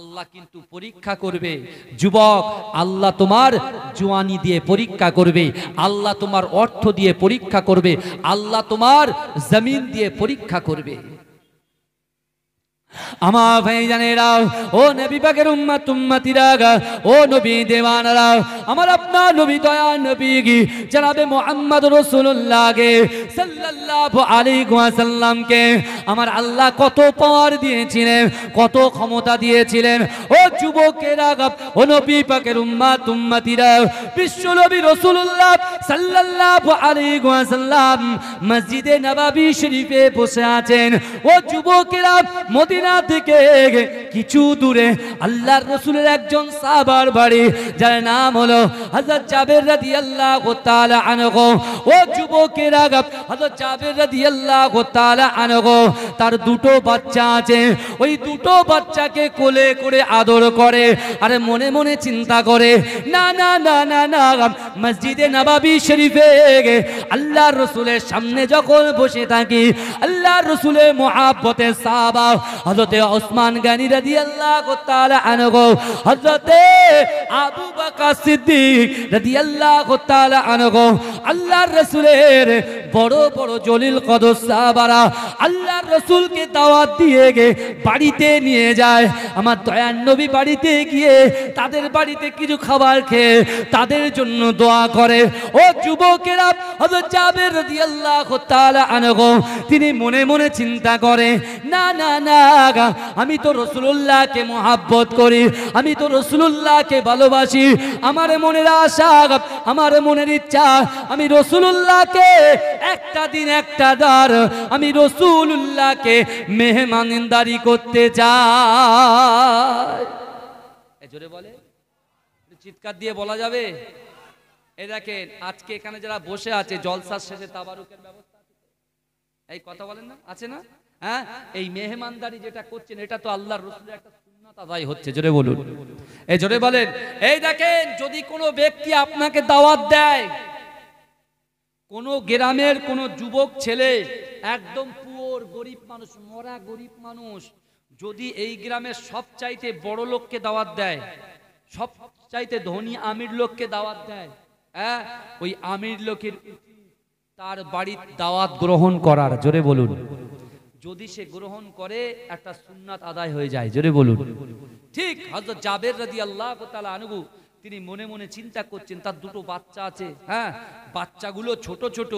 আল্লাহ কিন্তু পরীক্ষা করবে যুবক আল্লাহ তোমার জুয়ানি দিয়ে পরীক্ষা করবে আল্লাহ তোমার অর্থ দিয়ে পরীক্ষা করবে আল্লাহ তোমার জমিন দিয়ে পরীক্ষা করবে আমার ভাই জানেরা ও নবী পাকের উম্মা তুম্মাতিরা ও নবী দেওয়ানারা আমার আপনার নবী দয়া নবী গি জানাবে মোহাম্মদ রসুল্লাহকে সাল্লাল্লাহু আলাইহি ওয়াসাল্লামকে আমার আল্লাহ কত পাওয়ার দিয়েছিলেন কত ক্ষমতা দিয়েছিলেন ও যুবকেরা ও নবী পাকের উম্মা তুম্মাতিরা বিশ্ব নবী রসুল্লাহ সাল্লাল্লাহু আলাইহি ওয়াসাল্লাম মসজিদে নবাবী শরীফে বসে আছেন ও যুবকেরা মদিনা মদিনা থেকে কিছু দূরে আল্লাহর রসুলের একজন সাবার বাড়ি যার নাম হলো হযরত জাবের ও তালা আনগো ও যুবকের যুবকেরা হযরত জাবের ও তালা আনগো তার দুটো বাচ্চা আছে ওই দুটো বাচ্চাকে কোলে করে আদর করে আর মনে মনে চিন্তা করে না না না না না মসজিদে নবাবি শরীফে গে আল্লাহর রসুলের সামনে যখন বসে থাকি আল্লাহর রসুলের মহাব্বতে সাবা হজরতে ওসমান গানি রাজি আল্লাহ হজরতে আবু বাকা সিদ্দিক রাজি আল্লাহ আল্লাহ আল্লাহর রসুলের বড় বড় জলিল কদর আল্লাহ রসুলকে দাওয়াত দিয়ে গে বাড়িতে নিয়ে যায় আমার দয়ার নবী বাড়িতে গিয়ে তাদের বাড়িতে কিছু খাবার খেয়ে তাদের জন্য দোয়া করে ও যুবকেরা হজরত জাবের রাজি আল্লাহ তিনি মনে মনে চিন্তা করে না না না আমি তো রসুল্লাহকে মোহাব্বত করি আমি তো রসুল্লাহকে ভালোবাসি আমার মনের আশা আমার মনের ইচ্ছা আমি রসুল্লাহকে একটা দিন একটা আমি রসুল্লাহকে মেহমানদারি করতে চাই বলে চিৎকার দিয়ে বলা যাবে এ দেখেন আজকে এখানে যারা বসে আছে জলসার শেষে তাবারুকের ব্যবস্থা এই কথা বলেন না আছে না হ্যাঁ এই মেহমানদারি যেটা করছেন এটা তো আল্লাহর রসুলের একটা সুন্নাত হচ্ছে জোরে বলুন এই জোরে বলেন এই দেখেন যদি কোনো ব্যক্তি আপনাকে দাওয়াত দেয় কোনো গ্রামের কোনো যুবক ছেলে একদম গরিব মানুষ মরা গরিব মানুষ যদি এই গ্রামের সব চাইতে বড় লোককে দাওয়াত দেয় সব চাইতে ধনী আমির লোককে দাওয়াত দেয় হ্যাঁ ওই আমির লোকের তার বাড়ির দাওয়াত গ্রহণ করার জোরে বলুন যদি সে গ্রহণ করে একটা সুন্নাত আদায় হয়ে যায় জোরে বলুন ঠিক হজরত জাবের রাজি আল্লাহ আনুগু তিনি মনে মনে চিন্তা করছেন তার দুটো বাচ্চা আছে হ্যাঁ বাচ্চাগুলো ছোট ছোট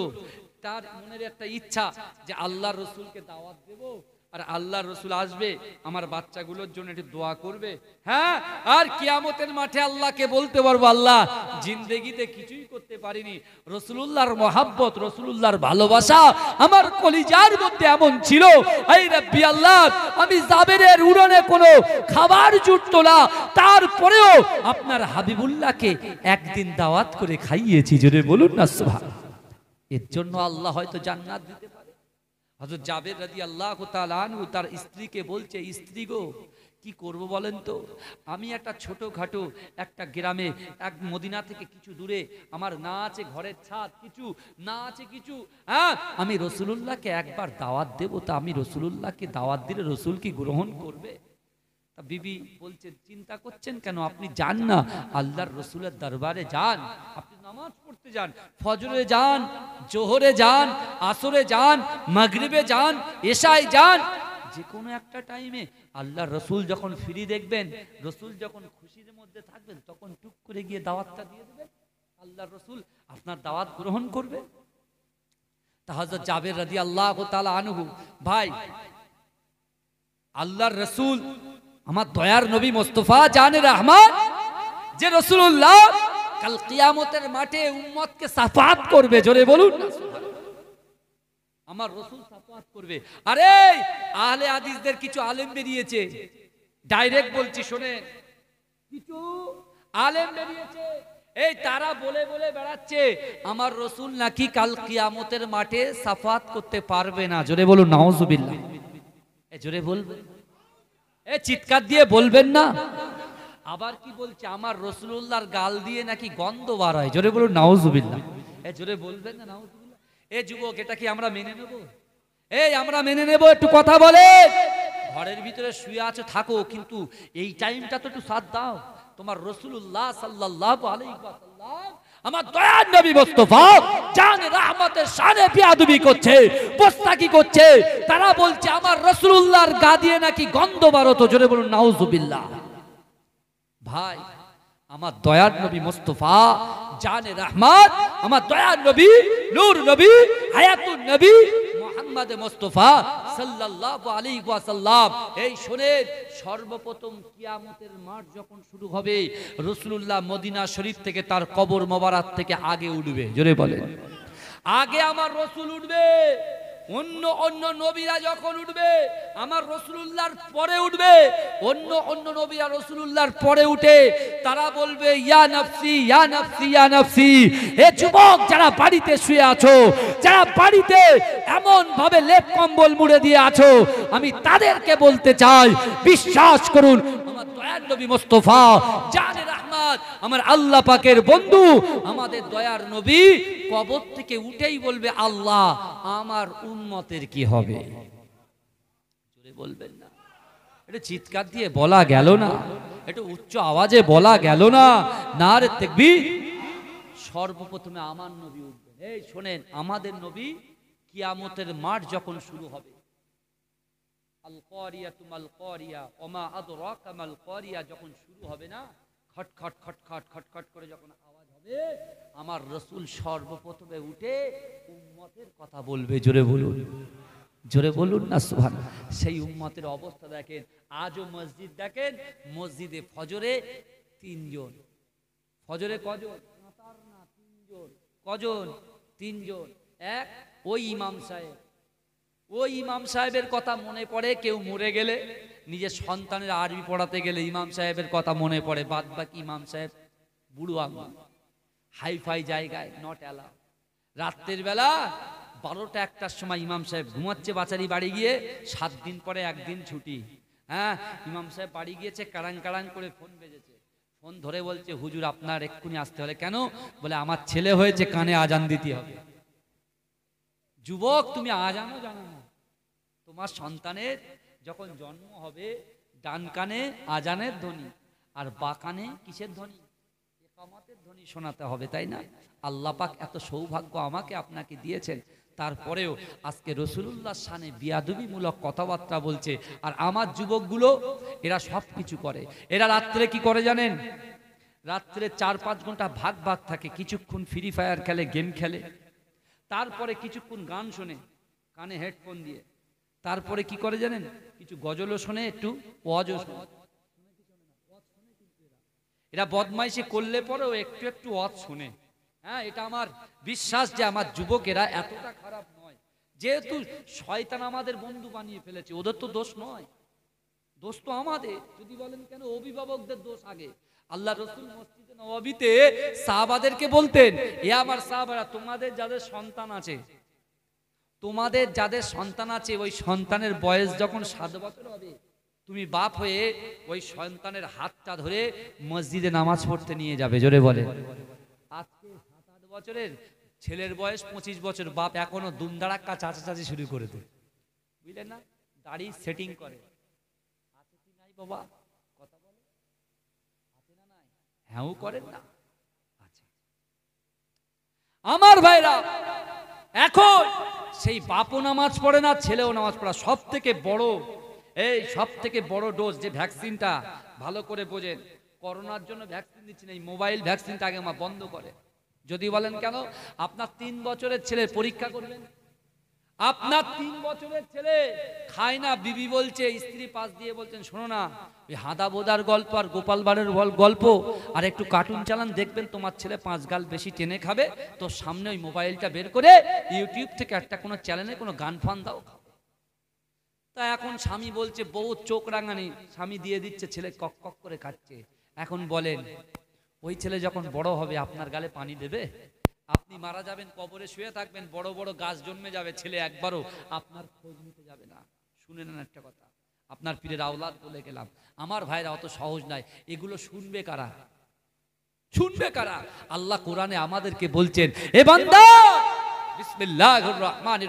তার মনের একটা ইচ্ছা যে আল্লাহ রসুলকে দাওয়াত দেবো আর আল্লাহ রসুল আসবে আমার বাচ্চাগুলোর জন্য একটু দোয়া করবে হ্যাঁ আর কিয়ামতের মাঠে আল্লাহকে বলতে পারবো আল্লাহ জিন্দেগিতে কিছুই করতে পারিনি রসুলুল্লাহর মহাব্বত রসুল্লাহর ভালোবাসা আমার কলিজার মধ্যে এমন ছিল এই রাব্বি আল্লাহ আমি জাবেরের উড়নে কোনো খাবার জুটত না তারপরেও আপনার হাবিবুল্লাহকে একদিন দাওয়াত করে খাইয়েছি জোরে বলুন না সুভা এর জন্য আল্লাহ হয়তো জান্নাত দিতে হজরত জাবের রাজি আল্লাহ তালু তার স্ত্রীকে বলছে স্ত্রী গো কি করব বলেন তো আমি একটা ছোটোখাটো একটা গ্রামে এক মদিনা থেকে কিছু দূরে আমার না আছে ঘরের ছাদ কিছু না আছে কিছু হ্যাঁ আমি রসুলুল্লাহকে একবার দাওয়াত দেবো তা আমি রসুলুল্লাহকে দাওয়াত দিলে রসুল কি গ্রহণ করবে বিবি বলছেন চিন্তা করছেন কেন আপনি যান না আল্লাহর রসুলের দরবারে যান আপনি নামাজ পড়তে যান ফজরে যান জোহরে যান আসরে যান মগরিবে যান এশায় যান যে কোনো একটা টাইমে আল্লাহর রসুল যখন ফ্রি দেখবেন রসুল যখন খুশির মধ্যে থাকবেন তখন টুক করে গিয়ে দাওয়াতটা দিয়ে দেবেন আল্লাহর রসুল আপনার দাওয়াত গ্রহণ করবে তাহাজর জাবের রাজি আল্লাহ তালা আনহু ভাই আল্লাহর রসুল আমার দয়ার নবী মোস্তফা জানে আহমদ যে রসুল্লাহ কাল কিয়ামতের মাঠে কে সাফাত করবে জোরে বলুন আমার রসুল সাফাত করবে আরে আহলে আদিসদের কিছু আলেম বেরিয়েছে ডাইরেক্ট বলছি শোনে কিছু আলেম বেরিয়েছে এই তারা বলে বলে বেড়াচ্ছে আমার রসুল নাকি কাল কিয়ামতের মাঠে সাফাত করতে পারবে না জোরে বলুন এ জোরে বলবে এ চিৎকার দিয়ে বলবেন না আবার কি বলছে আমার রসুল্লাহর গাল দিয়ে নাকি গন্ধ বার হয় জোরে বলুন নাউজুবিল্লা এ জোরে বলবেন না নাউজুবিল্লা এ যুবক এটা কি আমরা মেনে নেব এই আমরা মেনে নেব একটু কথা বলে ঘরের ভিতরে শুয়ে আছে থাকো কিন্তু এই টাইমটা তো একটু সাথ দাও তোমার রসুল্লাহ সাল্লাহ আলাইকুম আমার দয়ার নবী মোস্তফা জান রাহমতের সানে পিয়াদুবি করছে পোস্তাকি করছে তারা বলছে আমার রসুল্লাহর গা দিয়ে নাকি গন্ধ বারত জোরে বলুন নাউজুবিল্লাহ ভাই আমার দয়ার নবী মোস্তফা জানে রহমত আমার দয়ার নবী নূর নবী হায়াতুর নবী মোহাম্মদ মোস্তফা এই সর্বপ্রথম কিয়ামতের মাঠ যখন শুরু হবে মদিনা থেকে তার কবর মোবারাত থেকে আগে উঠবে জোরে আগে আমার রসুল উঠবে অন্য অন্য নবীরা যখন উঠবে আমার রসুলুল্লাহর পরে উঠবে অন্য অন্য নবীরা রসুলুল্লাহর পরে উঠে তারা বলবে ইয়া নাফসি ইয়া নাফসি ইয়া নাফসি এ যুবক যারা বাড়িতে শুয়ে আছো যারা বাড়িতে এমন ভাবে লেপ কম্বল মুড়ে দিয়ে আছো আমি তাদেরকে বলতে চাই বিশ্বাস করুন নবী আমার আল্লাহ পাকের বন্ধু আমাদের দয়ার নবী কবর থেকে উঠেই বলবে আল্লাহ আমার উন্মতের কি হবে বলবেন না এটা চিৎকার দিয়ে বলা গেল না এটা উচ্চ আওয়াজে বলা গেল না না রে দেখবি সর্বপ্রথমে আমার নবী উঠবেন এই শোনেন আমাদের নবী কিয়ামতের মাঠ যখন শুরু হবে আল করিয়া তুমাল করিয়া অমা আদ রকামাল করিয়া যখন শুরু হবে না খটখট খটখট খটখট করে যখন আওয়াজ হবে আমার রসুল সর্বপ্রথমে উঠে উম্মতের কথা বলবে জোরে বলুন জোরে বলুন না সুহান সেই উম্মতের অবস্থা দেখেন আজও মসজিদ দেখেন মসজিদে ফজরে তিনজন ফজরে কজন তিনজন কজন তিনজন এক ওই ইমাম সাহেব ওই ইমাম সাহেবের কথা মনে পড়ে কেউ মরে গেলে নিজের সন্তানের আরবি পড়াতে গেলে ইমাম সাহেবের কথা মনে পড়ে বাদ বাকি ইমাম সাহেব বুড়ো আঙুল হাইফাই জায়গায় নট অ্যালাউ রাত্রের বেলা বারোটা একটার সময় ইমাম সাহেব ঘুমাচ্ছে বাচারি বাড়ি গিয়ে সাত দিন পরে একদিন ছুটি হ্যাঁ ইমাম সাহেব বাড়ি গিয়েছে কারাং কারাং করে ফোন বেজেছে ফোন ধরে বলছে হুজুর আপনার এক্ষুনি আসতে হলে কেন বলে আমার ছেলে হয়েছে কানে আজান দিতে হবে যুবক তুমি আজানও জানো না তোমার সন্তানের যখন জন্ম হবে ডান কানে আজানের ধ্বনি আর বা কানে কিসের ধ্বনি একামতের ধ্বনি শোনাতে হবে তাই না আল্লাহ পাক এত সৌভাগ্য আমাকে আপনাকে দিয়েছেন তারপরেও আজকে রসুলুল্লাহ সানে বিয়াদুবিমূলক কথাবার্তা বলছে আর আমার যুবকগুলো এরা সব কিছু করে এরা রাত্রে কি করে জানেন রাত্রে চার পাঁচ ঘন্টা ভাগ ভাগ থাকে কিছুক্ষণ ফ্রি ফায়ার খেলে গেম খেলে তারপরে কিছুক্ষণ গান শোনে কানে হেডফোন দিয়ে তারপরে কি করে জানেন কিছু গজলও শোনে একটু ওয়াজও শোনে এরা বদমাইশি করলে পরেও একটু একটু ওয়াজ শোনে হ্যাঁ এটা আমার বিশ্বাস যে আমার যুবকেরা এতটা খারাপ নয় যেহেতু শয়তান আমাদের বন্ধু বানিয়ে ফেলেছে ওদের তো দোষ নয় দোষ তো আমাদের যদি বলেন কেন অভিভাবকদের দোষ আগে আল্লাহ রসুল মসজিদে নবাবিতে সাহাবাদেরকে বলতেন এ আমার সাহাবারা তোমাদের যাদের সন্তান আছে তোমাদের যাদের সন্তান আছে ওই সন্তানের বয়স যখন সাত বছর হবে তুমি বাপ হয়ে ওই সন্তানের হাতটা ধরে মসজিদে নামাজ পড়তে নিয়ে যাবে জোরে বলে আজকে সাত আট বছরের ছেলের বয়স পঁচিশ বছর বাপ এখনো দুমদাড়াক্কা চাচা চাচি শুরু করে দেয় বুঝলেন না দাড়ি সেটিং করে নাই বাবা কথা বলে আছে না নাই হ্যাঁও করেন না আচ্ছা, আচ্ছা। আমার ভাইরা এখন সেই বাপও নামাজ পড়ে না ছেলেও নামাজ পড়া সব থেকে বড় এই সব থেকে বড় ডোজ যে ভ্যাকসিনটা ভালো করে বোঝেন করোনার জন্য ভ্যাকসিন দিচ্ছেন এই মোবাইল ভ্যাকসিনটা আগে আমার বন্ধ করে যদি বলেন কেন আপনার তিন বছরের ছেলে পরীক্ষা করবেন আপনার তিন বছরের ছেলে খায় না বিবি বলছে স্ত্রী পাশ দিয়ে বলছেন শোনো না ওই হাঁদা বোদার গল্প আর গোপাল বাড়ের গল্প আর একটু কার্টুন চালান দেখবেন তোমার ছেলে পাঁচ গাল বেশি টেনে খাবে তো সামনে ওই মোবাইলটা বের করে ইউটিউব থেকে একটা কোনো চ্যানেলে কোনো গান ফান দাও তা এখন স্বামী বলছে বউ চোখ রাঙানি স্বামী দিয়ে দিচ্ছে ছেলে কক কক করে খাচ্ছে এখন বলেন ওই ছেলে যখন বড় হবে আপনার গালে পানি দেবে আপনি মারা যাবেন কবরে শুয়ে থাকবেন বড় বড় গাছ জন্মে যাবে ছেলে একবারও আপনার খোঁজ নিতে যাবে না শুনে নেন একটা কথা আপনার পীরের আওলাদ বলে গেলাম আমার ভাইরা অত সহজ নাই এগুলো শুনবে কারা শুনবে কারা আল্লাহ কোরআনে আমাদেরকে বলছেন এ বান্দা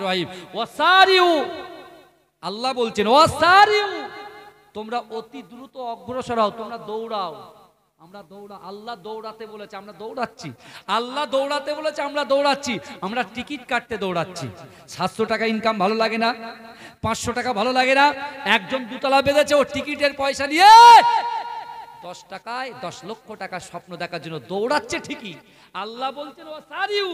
রহিম আল্লাহ বলছেন তোমরা অতি দ্রুত অগ্রসর হও তোমরা দৌড়াও আমরা দৌড়া আল্লাহ দৌড়াতে বলেছে আমরা দৌড়াচ্ছি আল্লাহ দৌড়াতে বলেছে আমরা দৌড়াচ্ছি আমরা টিকিট কাটতে দৌড়াচ্ছি সাতশো টাকা ইনকাম ভালো লাগে না পাঁচশো টাকা ভালো লাগে না একজন দুতলা বেঁধেছে ও টিকিটের পয়সা নিয়ে দশ টাকায় দশ লক্ষ টাকার স্বপ্ন দেখার জন্য দৌড়াচ্ছে ঠিকই আল্লাহ বলছেন ও সারিউ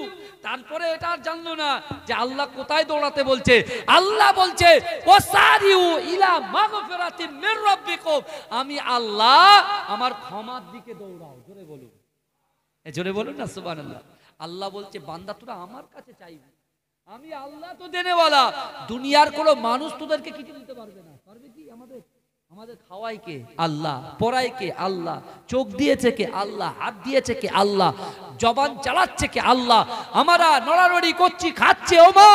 তারপরে এটা জানলো না যে আল্লাহ কোথায় দৌড়াতে বলছে আল্লাহ বলছে ও সারিউ ইলা মাগফিরাতিন মির রাব্বিকুম আমি আল্লাহ আমার ক্ষমার দিকে দৌড়াও জোরে বলুন জোরে বলুন না সুবহানাল্লাহ আল্লাহ বলছে বান্দা তোরা আমার কাছে চাইবে আমি আল্লাহ তো দেনেওয়ালা দুনিয়ার কোনো মানুষ তোদেরকে কিছু দিতে পারবে না পারবে কি আমাদের আমাদের খাওয়াই কে আল্লাহ পড়াই কে আল্লাহ চোখ দিয়েছে কে আল্লাহ হাত দিয়েছে কে আল্লাহ জবান চালাচ্ছে কে আল্লাহ আমরা নড়াড়ি করছি খাচ্ছে ও মা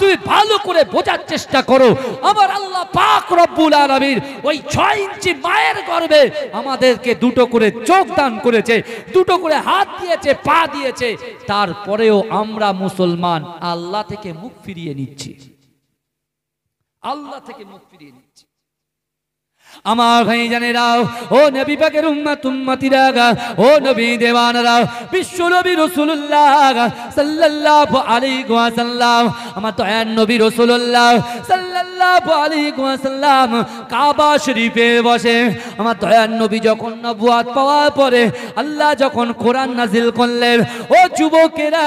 তুমি ভালো করে বোঝার চেষ্টা করো আমার আল্লাহ পাক রব্বুল আলমীর ওই ছয় ইঞ্চি মায়ের গর্বে আমাদেরকে দুটো করে চোখ দান করেছে দুটো করে হাত দিয়েছে পা দিয়েছে তারপরেও আমরা মুসলমান আল্লাহ থেকে মুখ ফিরিয়ে নিচ্ছি আল্লাহ থেকে মুখ ফিরিয়ে নিচ্ছি আমার ভাই ও নবী পাকের ও নবী বিশ্ব নবী রাসূলুল্লাহ সাল্লাল্লাহু আলাইহি আমার নবী রাসূলুল্লাহ সাল্লাল্লাহু আলাইহি কাবা শরীফে বসে আমার নবী যখন নবুয়াত পাওয়ার পরে আল্লাহ যখন কোরআন নাজিল করলেন ও যুবকেরা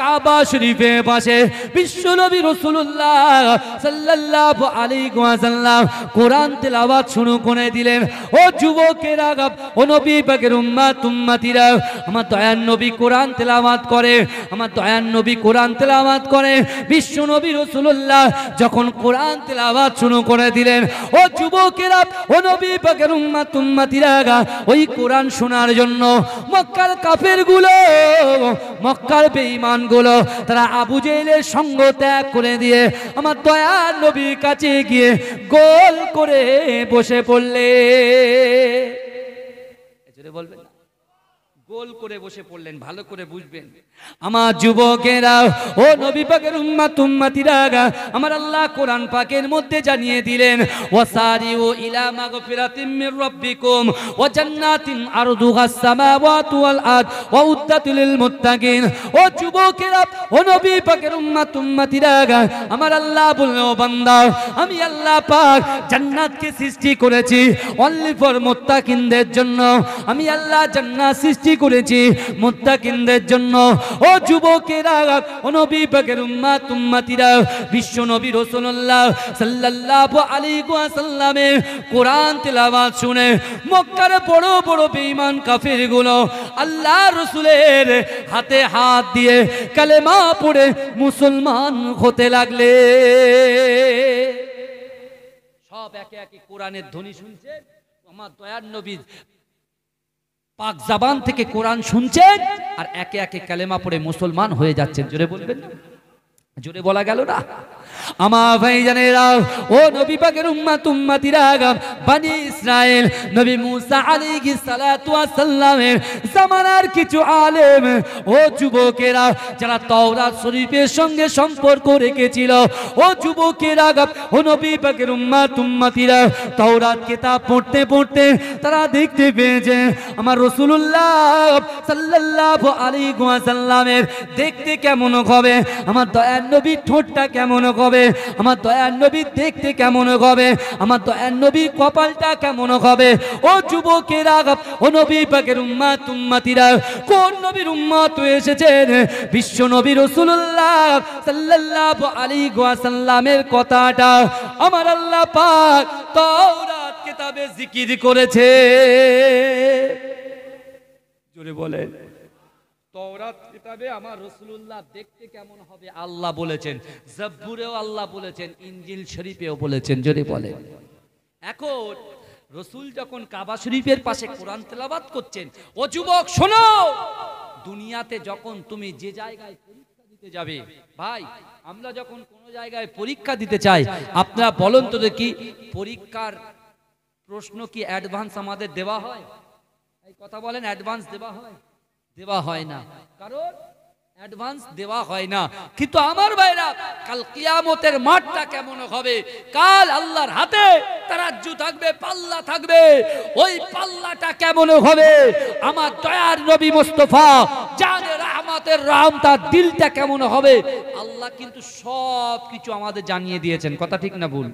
কাবা শরীফে বসে বিশ্ব নবী রাসূলুল্লাহ সাল্লাল্লাহু আলাইহি ওয়াসাল্লাম কোরআন তেলাওয়াত কোনো করে দিলেন ও যুবকের আগাব ও নবী পাকের উম্মা তুম্মাতিরা আমার দয়ান নবী কোরআন তেলাওয়াত করে আমার দয়ান নবী কোরআন তেলাওয়াত করে বিশ্ব নবী রসুল্লাহ যখন কোরআন তেলাওয়াত শুরু করে দিলেন ও যুবকেরা ও নবী পাকের উম্মা তুম্মাতিরা ওই কোরআন শোনার জন্য মক্কার কাফের গুলো মক্কার গুলো তারা আবু জেলের সঙ্গ ত্যাগ করে দিয়ে আমার দয়ার নবীর কাছে গিয়ে গোল করে বসে বসে পড়লে বলবেন গোল করে বসে পড়লেন ভালো করে বুঝবেন আমার যুবকেরা ও নবী পাকের উম্মা তুম্মাতিরা আমার আল্লাহ কোরআন পাকের মধ্যে জানিয়ে দিলেন ও ইলা মাগফিরাতিম মির রাব্বিকুম ওয়া জান্নাতিন আরদুহাস সামাওয়াতু ওয়াল আরদ ওয়া উদ্দাতুল মুত্তাকিন ও যুবকেরা ও নবী পাকের উম্মা তুম্মাতিরা আমার আল্লাহ বলল ও বান্দা আমি আল্লাহ পাক জান্নাতকে সৃষ্টি করেছি অনলি ফর মুত্তাকিনদের জন্য আমি আল্লাহ জান্নাত সৃষ্টি করেছি মুত্তাকিনদের জন্য ও যুবকেরা ও নবী পাকের উম্মাত তুম্মাতিরা বিশ্ব নবী রাসূলুল্লাহ সাল্লাল্লাহু আলাইহি ওয়া সাল্লামে কোরআন তেলাওয়াত শুনে মক্কার বড় বড় বেঈমান কাফেরগুলো আল্লাহর রাসূলের হাতে হাত দিয়ে কালেমা পড়ে মুসলমান হতে লাগলে সব একে একে কোরআনের ধ্বনি শুনছে আমার দয়ার নবী পাক জাবান থেকে কোরআন শুনছেন আর একে একে কালেমা পড়ে মুসলমান হয়ে যাচ্ছেন জোরে বলবেন জোরে বলা গেল না আমা ভাই জানেরা ও নবী পাকের উম্মা তুম্মাতিরা বানি ইসরায়েল নবী মুসা আলী সালাতু সাল্লামের জামানার কিছু আলেম ও যুবকেরা যারা তাওরাত শরীফের সঙ্গে সম্পর্ক রেখেছিল ও যুবকেরা ও নবী পাকের উম্মা তুম্মাতিরা তাওরাত কিতাব পড়তে পড়তে তারা দেখতে পেয়েছে আমার রসুলুল্লাহ সাল্লাল্লাহু আলাইহি ওয়াসাল্লামের দেখতে কেমন হবে আমার দয়ার নবী ঠোঁটটা কেমন হবে হবে আমার দয়ার নবী দেখতে কেমন হবে আমার দয়ার নবী কপালটা কেমন হবে ও যুবকের যুবকেরা ও নবী পাকের উম্মা তুম্মাতিরা কোন নবীর উম্মাত এসেছেন বিশ্ব নবী রসুল্লাহ সাল্লাহ আলী গোয়াসাল্লামের কথাটা আমার আল্লাহ পাক তাওরাত কিতাবে জিকির করেছে জোরে বলেন তওরাত কিতাবে আমার রসুল্লাহ দেখতে কেমন হবে আল্লাহ বলেছেন জব্বুরেও আল্লাহ বলেছেন ইঞ্জিল শরীফেও বলেছেন যদি বলে এখন রসুল যখন কাবা শরীফের পাশে কোরআন তেলাবাদ করছেন ও যুবক শোনো দুনিয়াতে যখন তুমি যে জায়গায় পরীক্ষা দিতে যাবে ভাই আমরা যখন কোনো জায়গায় পরীক্ষা দিতে চাই আপনারা বলেন তো দেখি পরীক্ষার প্রশ্ন কি অ্যাডভান্স আমাদের দেওয়া হয় এই কথা বলেন অ্যাডভান্স দেওয়া হয় দেওয়া হয় না কারণ অ্যাডভান্স দেওয়া হয় না কিন্তু আমার ভাইরা কাল কিয়ামতের মাঠটা কেমন হবে কাল আল্লাহর হাতে তারাজ্জু থাকবে পাল্লা থাকবে ওই পাল্লাটা কেমন হবে আমার দয়ার নবী মোস্তফা জানে রাহমাতের রাম তার দিলটা কেমন হবে আল্লাহ কিন্তু সব কিছু আমাদের জানিয়ে দিয়েছেন কথা ঠিক না ভুল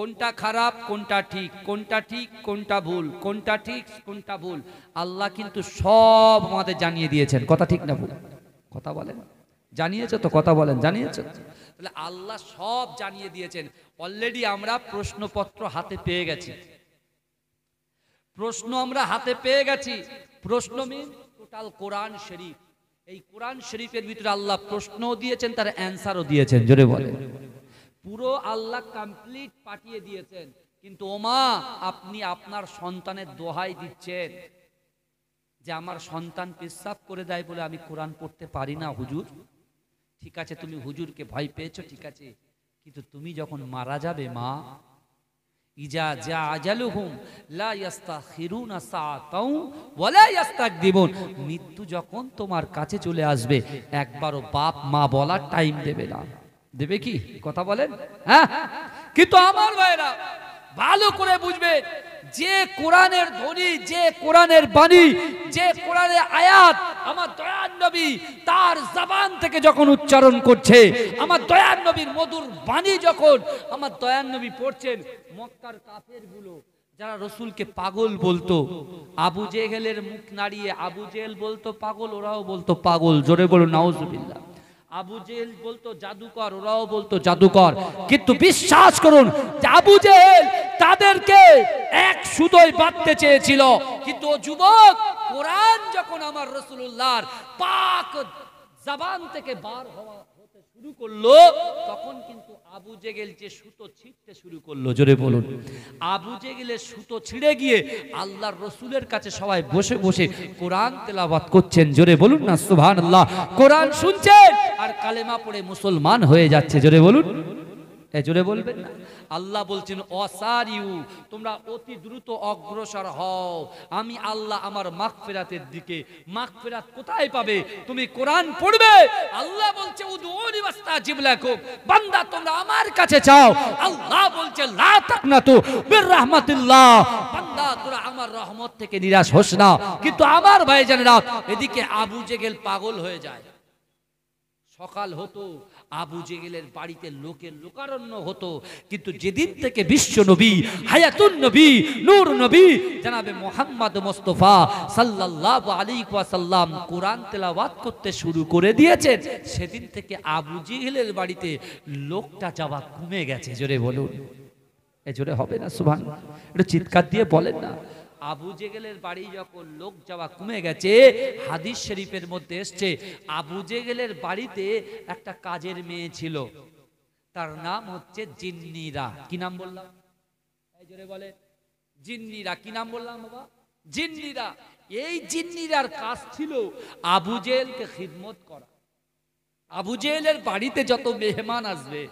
কোনটা খারাপ কোনটা ঠিক কোনটা ঠিক কোনটা ভুল কোনটা ঠিক কোনটা ভুল আল্লাহ কিন্তু সব আমাদের জানিয়ে দিয়েছেন কথা ঠিক না ভুল কথা বলেন জানিয়েছে তো কথা বলেন জানিয়েছে তাহলে আল্লাহ সব জানিয়ে দিয়েছেন অলরেডি আমরা প্রশ্নপত্র হাতে পেয়ে গেছি প্রশ্ন আমরা হাতে পেয়ে গেছি প্রশ্ন মিন টোটাল কোরআন শরীফ এই কোরআন শরীফের ভিতরে আল্লাহ প্রশ্নও দিয়েছেন তার অ্যান্সারও দিয়েছেন জোরে বলে পুরো আল্লাহ কমপ্লিট পাঠিয়ে দিয়েছেন কিন্তু ওমা আপনি আপনার সন্তানের দোহাই দিচ্ছেন যে আমার সন্তান পেশাব করে দেয় বলে আমি কোরআন পড়তে পারি না হুজুর ঠিক আছে তুমি হুজুরকে ভয় পেয়েছো ঠিক আছে কিন্তু তুমি যখন মারা যাবে মা ইজা যা আজালুহুম লা ইয়াস্তাখিরুনা সাআতাও ওয়ালা মৃত্যু যখন তোমার কাছে চলে আসবে একবারও বাপ মা বলার টাইম দেবে না দেবে কি কথা বলেন হ্যাঁ কিন্তু আমার ভাইরা ভালো করে বুঝবে যে কোরআনের ধ্বনি যে কোরআনের বাণী যে কোরআনের আয়াত আমার দয়ার নবী তার জবান থেকে যখন উচ্চারণ করছে আমার দয়ার নবীর মধুর বাণী যখন আমার দয়ার নবী পড়ছেন মক্কার গুলো যারা রসুলকে পাগল বলতো আবু জেহেলের মুখ নাড়িয়ে আবু জেহেল বলতো পাগল ওরাও বলতো পাগল জোরে বলো নাওজুবিল্লাহ আবু জেল বলতো জাদুকর ওরাও বলতো জাদুকর কিন্তু বিশ্বাস করুন আবু জেল তাদেরকে এক সুদই বাঁধতে চেয়েছিল কিন্তু ও যুবক কোরআন যখন আমার রসুল্লাহর পাক জবান থেকে বার হওয়া হতে শুরু করলো তখন কিন্তু আবু জেগেল যে সুতো ছিঁড়তে শুরু করলো জোরে বলুন আবু জেগেলে সুতো ছিঁড়ে গিয়ে আল্লাহর রসুলের কাছে সবাই বসে বসে কোরআন তেলাবাত করছেন জোরে বলুন না সুভান আল্লাহ কোরআন শুনছেন আর কালেমা পড়ে মুসলমান হয়ে যাচ্ছে জোরে বলুন এ জোরে বলবেন না আল্লাহ বলছেন অসারিউ তোমরা অতি দ্রুত অগ্রসর হও আমি আল্লাহ আমার ফেরাতের দিকে ফেরাত কোথায় পাবে তুমি কোরআন পড়বে আল্লাহ বলছে বান্দা তোমরা আমার কাছে চাও আল্লাহ বলছে লা বান্দা তোরা আমার রহমত থেকে নিরাশ হোস না কিন্তু আমার ভাইজানেরা এদিকে আবু জেগেল পাগল হয়ে যায় সকাল হতো আবু জেগেলের বাড়িতে লোকের লোকারণ্য হতো কিন্তু যেদিন থেকে বিশ্ব নবী হায়াতুন নবী নূর নবী জানাবে মোহাম্মদ মোস্তফা সাল্লাহ আলী কুয়াশাল্লাম কোরআন তেলাওয়াত করতে শুরু করে দিয়েছেন সেদিন থেকে আবু জেহেলের বাড়িতে লোকটা যাওয়া কমে গেছে জোরে বলুন এ জোরে হবে না সুভান একটু চিৎকার দিয়ে বলেন না আবু জেগেলের বাড়ি যখন লোক যাওয়া কমে গেছে হাদিস শরীফের মধ্যে এসছে আবু জেগেলের বাড়িতে একটা কাজের মেয়ে ছিল তার নাম হচ্ছে জিন্নিরা কি নাম বললাম বলে জিন্নিরা কি নাম বললাম বাবা জিন্নিরা এই জিন্নিরার কাজ ছিল আবু জেলকে খিদমত করা আবু জেলের বাড়িতে যত মেহমান আসবে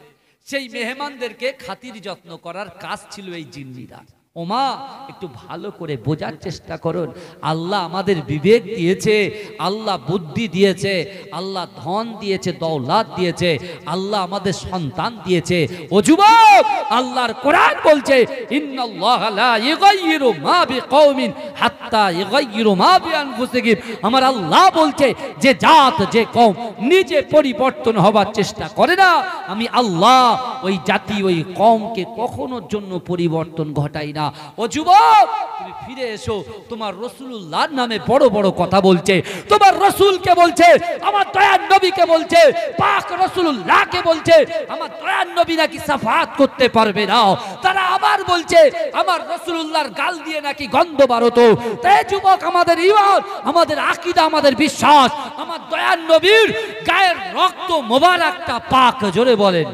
সেই মেহমানদেরকে খাতির যত্ন করার কাজ ছিল এই জিন্নিরার ওমা একটু ভালো করে বোঝার চেষ্টা করুন আল্লাহ আমাদের বিবেক দিয়েছে আল্লাহ বুদ্ধি দিয়েছে আল্লাহ ধন দিয়েছে দৌলাত দিয়েছে আল্লাহ আমাদের সন্তান দিয়েছে ও যুবক আল্লাহর কোরআন বলছে আমার আল্লাহ বলছে যে জাত যে কম নিজে পরিবর্তন হবার চেষ্টা করে না আমি আল্লাহ ওই জাতি ওই কমকে কখনোর জন্য পরিবর্তন ঘটাই না ও যুবক তুমি ফিরে এসো তোমার রসুল্লাহর নামে বড় বড় কথা বলছে তোমার রসুলকে বলছে আমার দয়ার নবীকে বলছে পাক রসুল্লাহকে বলছে আমার দয়ার নবী নাকি সাফাত করতে পারবে না তারা আবার বলছে আমার রসুল্লাহর গাল দিয়ে নাকি গন্ধ বাড়তো তাই যুবক আমাদের ইমান আমাদের আকিদা আমাদের বিশ্বাস আমার দয়ার নবীর গায়ের রক্ত মোবারকটা পাক জোরে বলেন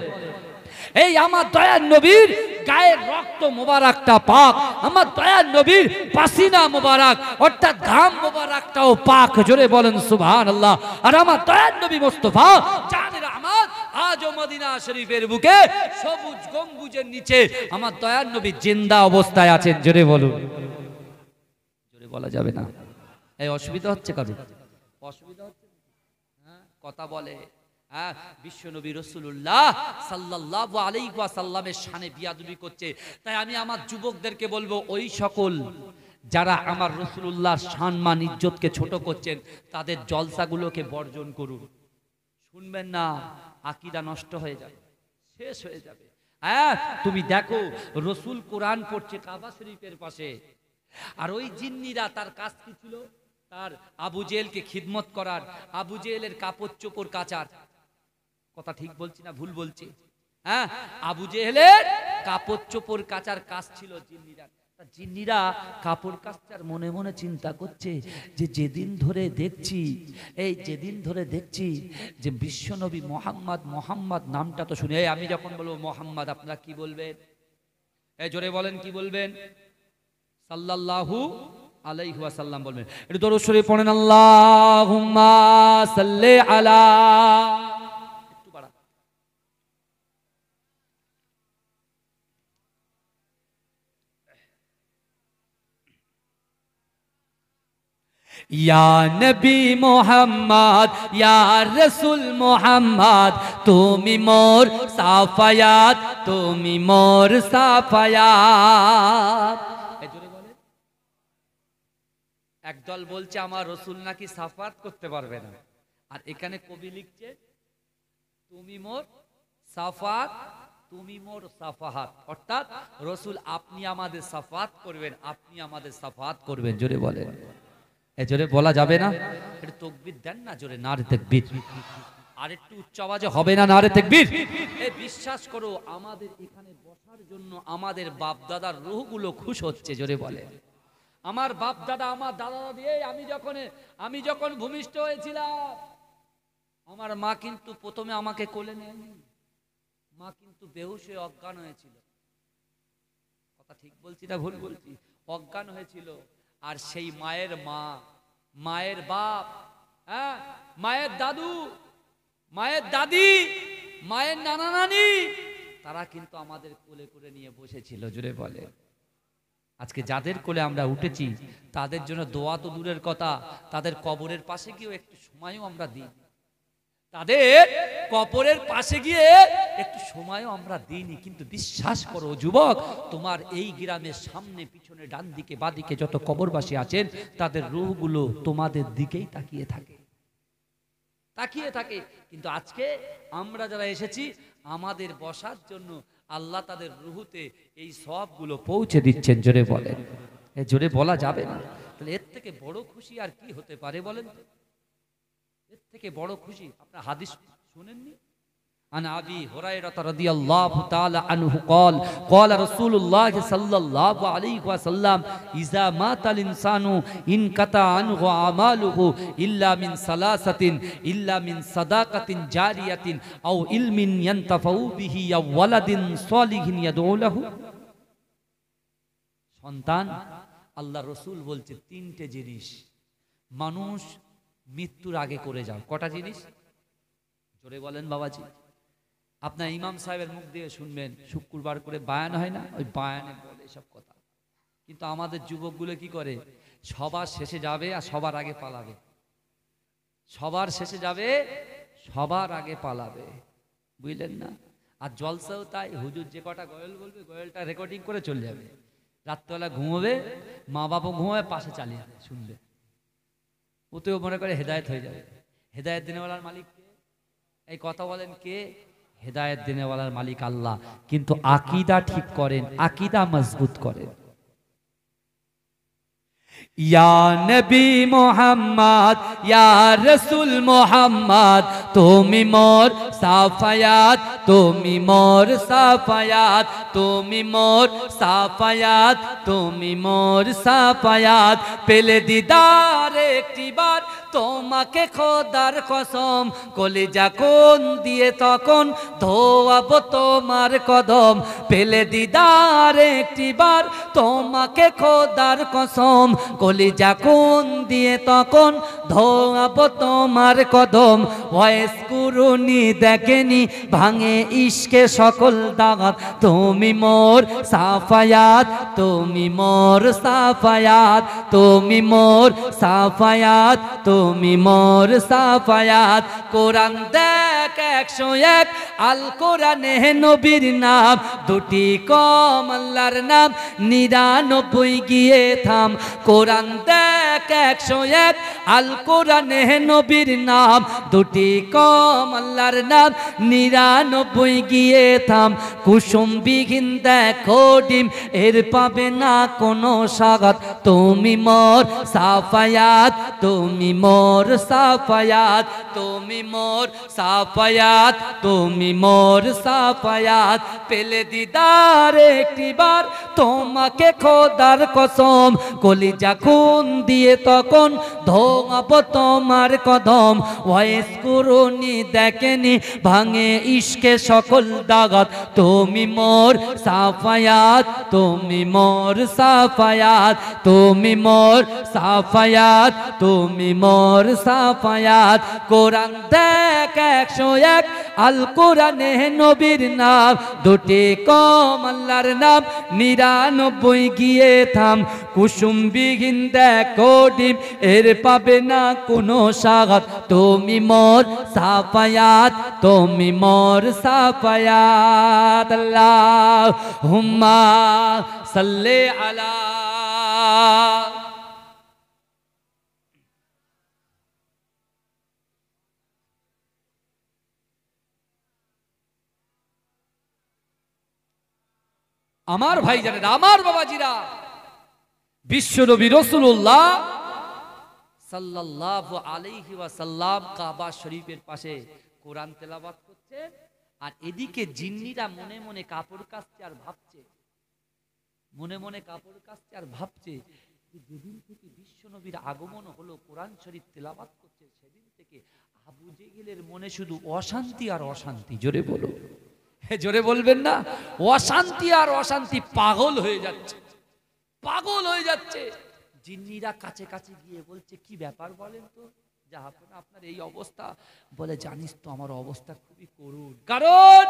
এই আমার দয়ার নবীর গায়ের রক্ত মোবারকটা পাক আমার দয়ার নবীর পাসিনা মোবারক অর্থাৎ ঘাম মোবারকটাও পাক জোরে বলেন সুভান আল্লাহ আর আমার দয়ার নবী মোস্তফা চাঁদের আমার আজ ও মদিনা শরীফের বুকে সবুজ গম্বুজের নিচে আমার দয়ার নবী জিন্দা অবস্থায় আছেন জোরে বলুন জোরে বলা যাবে না এই অসুবিধা হচ্ছে কাজে অসুবিধা হচ্ছে হ্যাঁ, কথা বলে হ্যাঁ বিশ্বনবী রসুল্লাহ সাল্লাহ আলাইকুয়া সাল্লামের সানে বিয়াদুবি করছে তাই আমি আমার যুবকদেরকে বলবো ওই সকল যারা আমার রসুল্লাহ সম্মান ইজ্জতকে ছোট করছেন তাদের জলসাগুলোকে বর্জন করুন শুনবেন না আকিদা নষ্ট হয়ে যাবে শেষ হয়ে যাবে হ্যাঁ তুমি দেখো রসুল কোরআন পড়ছে কাবা শরীফের পাশে আর ওই জিন্নিরা তার কাজ কি ছিল তার আবুজেলকে খিদমত করার আবুজেলের কাপড় চোপড় কাচার কথা ঠিক বলছি না ভুল বলছি হ্যাঁ আবু জেহেলের কাপড় চোপড় কাচার কাজ ছিল জিন্নিরা জিন্নিরা কাপড় কাচার মনে মনে চিন্তা করছে যে যেদিন ধরে দেখছি এই যেদিন ধরে দেখছি যে বিশ্বনবী মোহাম্মদ মোহাম্মদ নামটা তো শুনে আমি যখন বলবো মোহাম্মদ আপনারা কি বলবেন এই জোরে বলেন কি বলবেন সাল্লাল্লাহু আলাইহি ওয়াসাল্লাম বলবেন একটু দরুদ শরীফ পড়েন আল্লাহুম্মা সাল্লি আলা ইয়া নবী মোহাম্মদ ইয়া রসুল মোহাম্মদ তুমি মোর সাফায়াত তুমি মোর সাফায়াত একদল বলছে আমার রসুল নাকি সাফাত করতে পারবে না আর এখানে কবি লিখছে তুমি মোর সাফাত তুমি মোর সাফাহাত অর্থাৎ রসুল আপনি আমাদের সাফাত করবেন আপনি আমাদের সাফাত করবেন জোরে বলেন এ জোরে বলা যাবে না এটা তকবির দেন না জোরে না রে আর একটু উচ্চ আওয়াজে হবে না না রে তেকবির এ বিশ্বাস করো আমাদের এখানে বসার জন্য আমাদের বাপ দাদার রুহগুলো খুশ হচ্ছে জোরে বলে আমার বাপ দাদা আমার দাদা দাদি এই আমি যখন আমি যখন ভূমিষ্ঠ হয়েছিলাম আমার মা কিন্তু প্রথমে আমাকে কোলে নেয়নি মা কিন্তু বেহুশ অজ্ঞান হয়েছিল কথা ঠিক বলছি না ভুল বলছি অজ্ঞান হয়েছিল আর সেই মায়ের মা মায়ের বাপ হ্যাঁ মায়ের দাদু মায়ের দাদি মায়ের নানা নানি তারা কিন্তু আমাদের কোলে করে নিয়ে বসেছিল জুড়ে বলে আজকে যাদের কোলে আমরা উঠেছি তাদের জন্য দোয়া তো দূরের কথা তাদের কবরের পাশে গিয়েও একটু সময়ও আমরা দিই তাদের কপরের পাশে গিয়ে একটু সময় আমরা দিইনি কিন্তু বিশ্বাস করো যুবক তোমার এই গ্রামের সামনে পিছনে ডান দিকে বাদিকে যত কবরবাসী আছেন তাদের রুহগুলো তোমাদের দিকেই তাকিয়ে থাকে তাকিয়ে থাকে কিন্তু আজকে আমরা যারা এসেছি আমাদের বসার জন্য আল্লাহ তাদের রুহুতে এই সবগুলো পৌঁছে দিচ্ছেন জোরে বলেন জোরে বলা যাবে না তাহলে এর থেকে বড় খুশি আর কি হতে পারে বলেন তো এর থেকে বড় খুশি আপনার হাদিস শুনেননি عن ابي هريره رضي الله تعالى عنه قال قال رسول الله صلى الله عليه وسلم اذا مات الانسان انقطع عنه اعماله الا من ثلاثه الا من صدقه جاريه او علم ينتفع به او ولد صالح يدعو له সন্তান আল্লাহ রসুল বলছে তিনটে জিনিস মানুষ মৃত্যুর আগে করে যাও কটা জিনিস জোরে বলেন বাবাজি আপনার ইমাম সাহেবের মুখ দিয়ে শুনবেন শুক্রবার করে বায়ান হয় না ওই বায়ানে বলে এসব কথা কিন্তু আমাদের যুবকগুলো কি করে সবার শেষে যাবে আর সবার আগে পালাবে সবার শেষে যাবে সবার আগে পালাবে বুঝলেন না আর জলসাও তাই হুজুর যে কটা গয়েল বলবে গয়েলটা রেকর্ডিং করে চলে যাবে রাত্রবেলা ঘুমোবে মা বাবা ঘুমোবে পাশে চালিয়ে শুনবে ওতেও মনে করে হেদায়ত হয়ে যাবে হেদায়ত দিনেওয়ালার মালিক এই কথা বলেন কে হেদায়ত দিনেওয়ালার মালিক আল্লাহ কিন্তু আকিদা ঠিক করেন আকিদা মজবুত করেন یا نبی محمد یا رسول محمد تومی مور صافیات تومی مور صافیات تومی مور صافیات تومی مور صافیات পেলে দিদার একটিবার তোমাকে খোদার কসম কলিজা কোন দিয়ে তখন ধোয়াব তোমার কদম পেলে দিদার একটিবার তোমাকে খোদার কসম কলি যখন দিয়ে তখন ধোয়াব তোমার কদম ভয়েস কুরুনি দেখেনি ভাঙে ইসকে সকল দাগাত তুমি মোর সাফায়াত তুমি মোর সাফায়াত তুমি মোর সাফায়াত তুমি মোর সাফায়াত কোরআন দেখ একশো এক আল কোরআনে নবীর নাম দুটি কম আল্লাহর নাম নিরানব্বই গিয়ে থাম কোরআন কোরআন দেখ একশো এক আল কোরআনে নবীর নাম দুটি কম আল্লাহর নাম নিরানব্বই গিয়ে থাম কুসুম বিঘিন দেখো ডিম এর পাবে না কোনো স্বাগত তুমি মোর সাফায়াত তুমি মোর সাফায়াত তুমি মোর সাফায়াত তুমি মোর সাফায়াত পেলে দিদার একটিবার তোমাকে খোদার কসম কলিজা খুন দিয়ে তখন ধোঁয়াব তোমার কদম ওয়েস করুনি দেখেনি ভাঙে ইসকে সকল দাগত তুমি মোর সাফায়াত তুমি মোর সাফায়াত তুমি মোর সাফায়াত তুমি মোর সাফায়াত কোরআন দেখ একশো এক আল কোরআনে নবীর নাম দুটি কম আল্লাহর নাম নিরানব্বই গিয়ে থাম বিঘিন জিন্দা কডিম এর পাবে না কোনো সাগত তুমি মোর সাফায়াত তুমি মোর সাফায়াত আল্লাহ হুম্মা সাল্লে আলা আমার ভাই জানেন আমার বাবাজিরা বিশ্বনবী রসুল্লাহ সাল্লাহ আলহি ওয়াসাল্লাম কাবা শরীফের পাশে কোরআন তেলাবাদ করছে আর এদিকে জিন্নিরা মনে মনে কাপড় কাচছে আর ভাবছে মনে মনে কাপড় কাচছে আর ভাবছে যেদিন থেকে বিশ্বনবীর আগমন হলো কোরআন শরীফ তেলাবাদ করছে সেদিন থেকে আবু জেগেলের মনে শুধু অশান্তি আর অশান্তি জোরে বলো জোরে বলবেন না অশান্তি আর অশান্তি পাগল হয়ে যাচ্ছে পাগল হয়ে যাচ্ছে জিন্নিরা কাছে কাছে গিয়ে বলছে কি ব্যাপার বলেন তো জাহাপন আপনার এই অবস্থা বলে জানিস তো আমার অবস্থা খুবই করুণ কারণ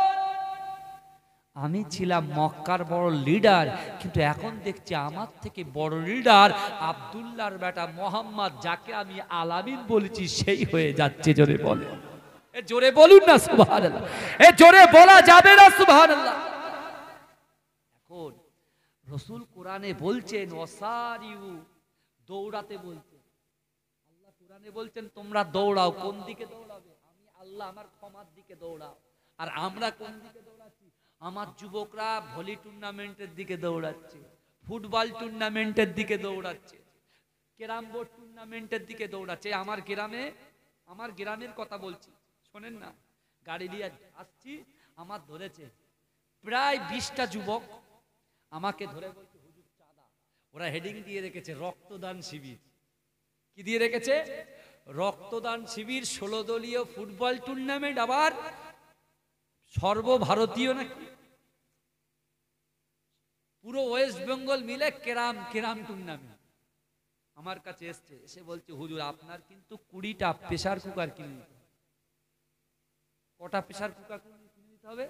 আমি ছিলাম মক্কার বড় লিডার কিন্তু এখন দেখছি আমার থেকে বড় লিডার আবদুল্লার বেটা মোহাম্মদ যাকে আমি আলামিন বলেছি সেই হয়ে যাচ্ছে জোরে বলে জোরে বলুন না সুবাহ এ জোরে বলা যাবে না সুবাহ রসুল কোরআনে বলছেন অসারিউ দৌড়াতে বলছেন আল্লাহ কোরআনে বলছেন তোমরা দৌড়াও কোন দিকে দৌড়াবে আমি আল্লাহ আমার ক্ষমার দিকে দৌড়াও আর আমরা কোন দিকে দৌড়াচ্ছি আমার যুবকরা ভলি টুর্নামেন্টের দিকে দৌড়াচ্ছে ফুটবল টুর্নামেন্টের দিকে দৌড়াচ্ছে ক্যারাম বোর্ড টুর্নামেন্টের দিকে দৌড়াচ্ছে আমার গ্রামে আমার গ্রামের কথা বলছি শোনেন না গাড়ি নিয়ে আসছি আমার ধরেছে প্রায় বিশটা যুবক আমাকে ধরে বলছে হুজুর চাঁদা ওরা হেডিং দিয়ে রেখেছে রক্তদান শিবির কি দিয়ে রেখেছে রক্তদান শিবির ষোলো দলীয় ফুটবল টুর্নামেন্ট আবার সর্বভারতীয় নাকি পুরো ওয়েস্ট বেঙ্গল মিলে কেরাম কেরাম টুর্নামেন্ট আমার কাছে এসছে এসে বলছে হুজুর আপনার কিন্তু কুড়িটা প্রেশার কুকার কিনে কটা প্রেশার কুকার কিনে নিতে হবে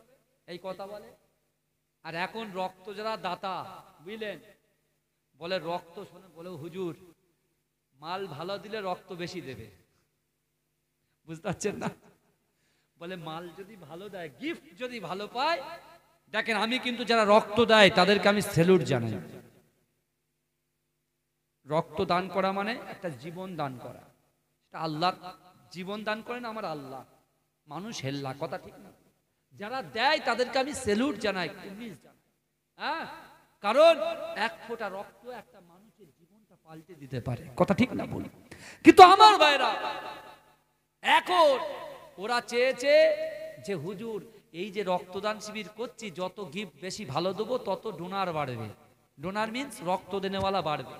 এই কথা বলে আর এখন রক্ত যারা দাতা বুঝলেন বলে রক্ত শোনেন বলে হুজুর মাল ভালো দিলে রক্ত বেশি দেবে বুঝতে পারছেন না বলে মাল যদি ভালো দেয় গিফট যদি ভালো পায় দেখেন আমি কিন্তু যারা রক্ত দেয় তাদেরকে আমি সেলুট জানাই রক্ত দান করা মানে একটা জীবন দান করা আল্লাহ জীবন দান করেন আমার আল্লাহ মানুষ হেল্লা কথা ঠিক না যারা দেয় তাদেরকে আমি সেলুট জানাই হ্যাঁ কারণ এক ফোঁটা রক্ত একটা মানুষের জীবনটা পাল্টে দিতে পারে কথা ঠিক না বলি কিন্তু আমার ভাইরা এখন ওরা চেয়েছে যে হুজুর এই যে রক্তদান শিবির করছি যত গিফট বেশি ভালো দেবো তত ডোনার বাড়বে ডোনার মিনস রক্ত দেনেওয়ালা বাড়বে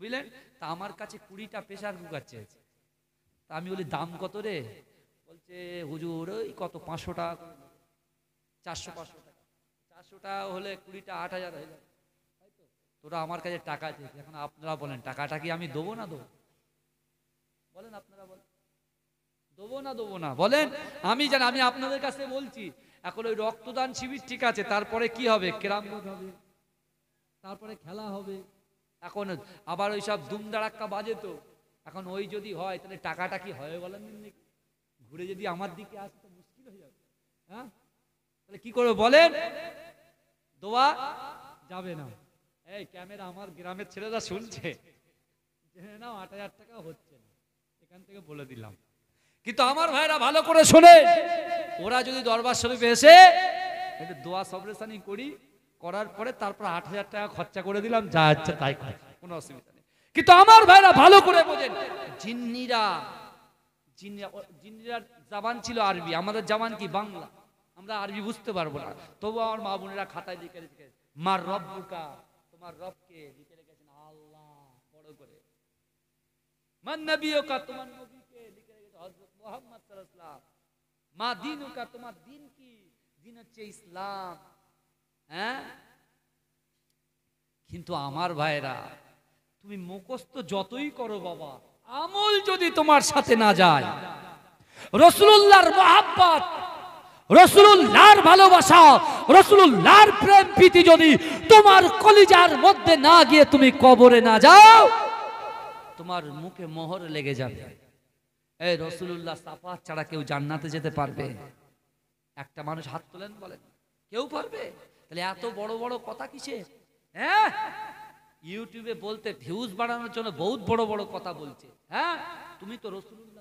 বুঝলেন তা আমার কাছে কুড়িটা প্রেশার কুকার চেয়েছে তা আমি বলি দাম কত রে বলছে হুজুর ওই কত পাঁচশো টাকা চারশো পাঁচশো টাকা চারশোটা হলে কুড়িটা আট হাজার হয়ে যাবে তোরা আমার কাছে টাকা চেয়েছে এখন আপনারা বলেন টাকাটা কি আমি দেবো না দেবো বলেন আপনারা বলেন দেবো না দেবো না বলেন আমি জানি আমি আপনাদের কাছে বলছি এখন ওই রক্তদান শিবির ঠিক আছে তারপরে কি হবে কেরাম হবে তারপরে খেলা হবে এখন আবার ওই সব দুমদারাক্কা বাজে তো এখন ওই যদি হয় তাহলে টাকাটা কি হয় বলেন ঘুরে যদি আমার দিকে আসতো মুশকিল হয়ে যাবে হ্যাঁ তাহলে কি করবে বলেন দোয়া যাবে না এই ক্যামেরা আমার গ্রামের ছেলেরা শুনছে জেনে নাও আট হাজার টাকা হচ্ছে না এখান থেকে বলে দিলাম কিন্তু আমার ভাইরা ভালো করে শোনে ওরা যদি দরবার শরীফে এসে কিন্তু দোয়া সবরেসানি করি করার পরে তারপর আট হাজার টাকা খরচা করে দিলাম যা ইচ্ছা তাই কোনো অসুবিধা নেই কিন্তু আমার ভাইরা ভালো করে বোঝেন জিন্নিরা জিন্নিরা জিন্নিরা জাবান ছিল আরবি আমাদের জাবান কি বাংলা আমরা আরবি বুঝতে পারবো না তবু আমার মা বোনেরা খাতায় লিখে রেখে মার রব বুকা তোমার রবকে লিখে রেখেছেন আল্লাহ বড় করে মান নবীকা তোমার নবীকে লিখে রেখেছে হযরত মুহাম্মদ সাল্লাল্লাহু মা দিনুকা তোমার দিন কি দিন হচ্ছে ইসলাম হ্যাঁ কিন্তু আমার ভাইরা তুমি মুখস্ত যতই করো বাবা আমল যদি তোমার সাথে না যায় রসুল্লাহর মহাব্বত রসুল্লাহর ভালোবাসা রসুল্লাহর প্রেম প্রীতি যদি তোমার কলিজার মধ্যে না গিয়ে তুমি কবরে না যাও তোমার মুখে মোহর লেগে যাবে এই রসুল্লাহ সাফাত ছাড়া কেউ জান্নাতে যেতে পারবে একটা মানুষ হাত তোলেন বলেন কেউ পারবে তাহলে এত বড় বড় কথা কিসে হ্যাঁ ইউটিউবে বলতে ভিউজ বাড়ানোর জন্য বহুত বড় বড় কথা বলছে হ্যাঁ তুমি তো রসুল্লাহ